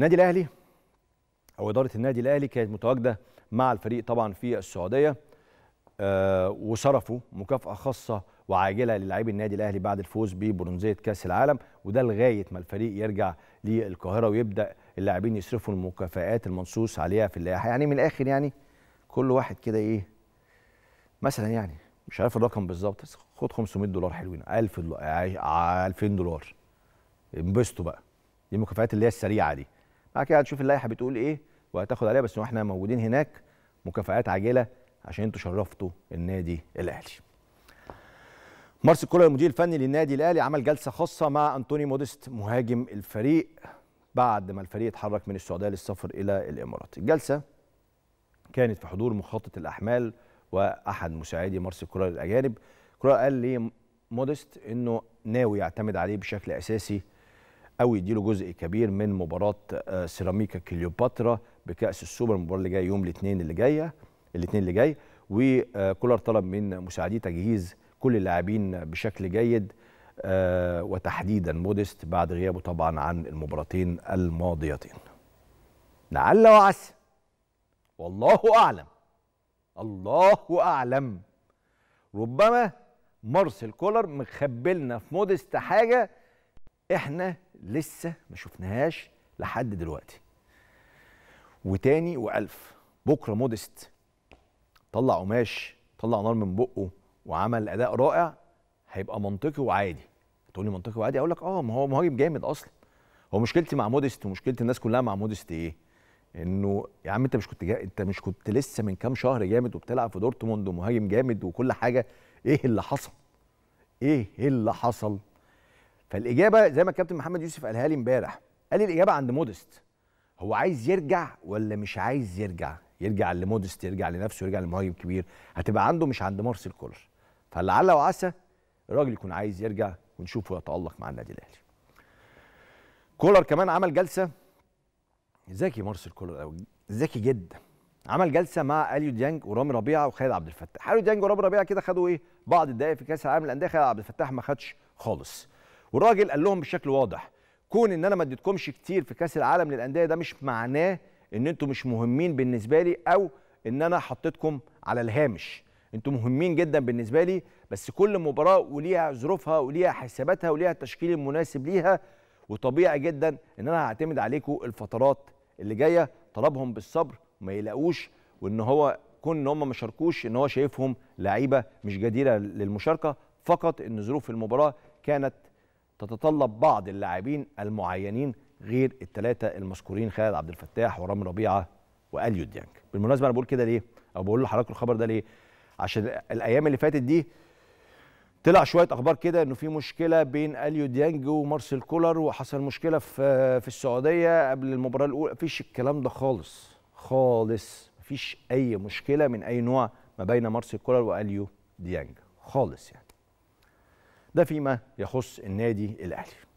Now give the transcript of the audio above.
النادي الاهلي او اداره النادي الاهلي كانت متواجده مع الفريق طبعا في السعوديه آه وصرفوا مكافاه خاصه وعاجله للاعبي النادي الاهلي بعد الفوز ببرونزيه كاس العالم وده لغايه ما الفريق يرجع للقاهره ويبدا اللاعبين يصرفوا المكافآت المنصوص عليها في اللائحه يعني من الاخر يعني كل واحد كده ايه مثلا يعني مش عارف الرقم بالظبط خد 500 دولار حلوين 1000 دولار 2000 دولار انبسطوا بقى دي المكافآت اللي هي السريعه دي بعد كده هتشوف اللائحه بتقول ايه وهتاخد عليها بس واحنا موجودين هناك مكافآت عاجله عشان انتوا شرفتوا النادي الاهلي. مارس كولر المدير الفني للنادي الاهلي عمل جلسه خاصه مع انطوني موديست مهاجم الفريق بعد ما الفريق اتحرك من السعوديه للسفر الى الامارات. الجلسه كانت في حضور مخطط الاحمال واحد مساعدي مارس كولر الاجانب. كولر قال لي انه ناوي يعتمد عليه بشكل اساسي او يديله جزء كبير من مباراه آه، سيراميكا كليوباترا بكاس السوبر المباراه اللي جايه يوم الاثنين اللي جايه الاثنين اللي جاي وكولر آه، طلب من مساعديه تجهيز كل اللاعبين بشكل جيد آه، وتحديدا موديست بعد غيابه طبعا عن المباراتين الماضيتين لعل وعسى والله اعلم الله اعلم ربما مارسيل كولر مخبلنا في موديست حاجه احنا لسه ما شفناهاش لحد دلوقتي وتاني والف بكره مودست طلع قماش طلع نار من بقه وعمل اداء رائع هيبقى منطقي وعادي تقول لي منطقي وعادي اقول لك اه ما هو مهاجم جامد اصلا هو مشكلتي مع مودست ومشكله الناس كلها مع مودست ايه انه يا عم انت مش كنت جا... انت مش كنت لسه من كام شهر جامد وبتلعب في دورتموند ومهاجم جامد وكل حاجه ايه اللي حصل ايه اللي حصل فالاجابه زي ما الكابتن محمد يوسف قالها لي امبارح قال لي الاجابه عند مودست هو عايز يرجع ولا مش عايز يرجع يرجع لمودست يرجع لنفسه يرجع لمهاجم كبير هتبقى عنده مش عند مارسيل كولر فلعل وعسى الراجل يكون عايز يرجع ونشوفه يتالق مع النادي الاهلي كولر كمان عمل جلسه ذكي مارسيل كولر قوي ذكي جدا عمل جلسه مع اليو ديانج ورامي ربيعه وخالد عبد الفتاح اليو ديانج ورامي ربيعه كده خدوا ايه بعض الدقائق في كاس العالم للانديه خالد عبد الفتاح ما خدش خالص والراجل قال لهم بشكل واضح كون ان انا ما اديتكمش كتير في كاس العالم للانديه ده مش معناه ان انتم مش مهمين بالنسبه لي او ان انا حطيتكم على الهامش انتم مهمين جدا بالنسبه لي بس كل مباراه وليها ظروفها وليها حساباتها وليها التشكيل المناسب ليها وطبيعي جدا ان انا هعتمد عليكم الفترات اللي جايه طلبهم بالصبر وما يلاقوش وان هو كون ان هم ما شاركوش ان هو شايفهم لعيبه مش جديره للمشاركه فقط ان ظروف المباراه كانت تتطلب بعض اللاعبين المعينين غير الثلاثه المذكورين خالد عبد الفتاح ورامي ربيعه واليو ديانج بالمناسبه انا بقول كده ليه او بقول لحضراتكم الخبر ده ليه عشان الايام اللي فاتت دي طلع شويه اخبار كده انه في مشكله بين اليو ديانج ومارسيل كولر وحصل مشكله في في السعوديه قبل المباراه الاولى مفيش الكلام ده خالص خالص مفيش اي مشكله من اي نوع ما بين مارسيل كولر واليو ديانج خالص يعني ده فيما يخص النادي الاهلي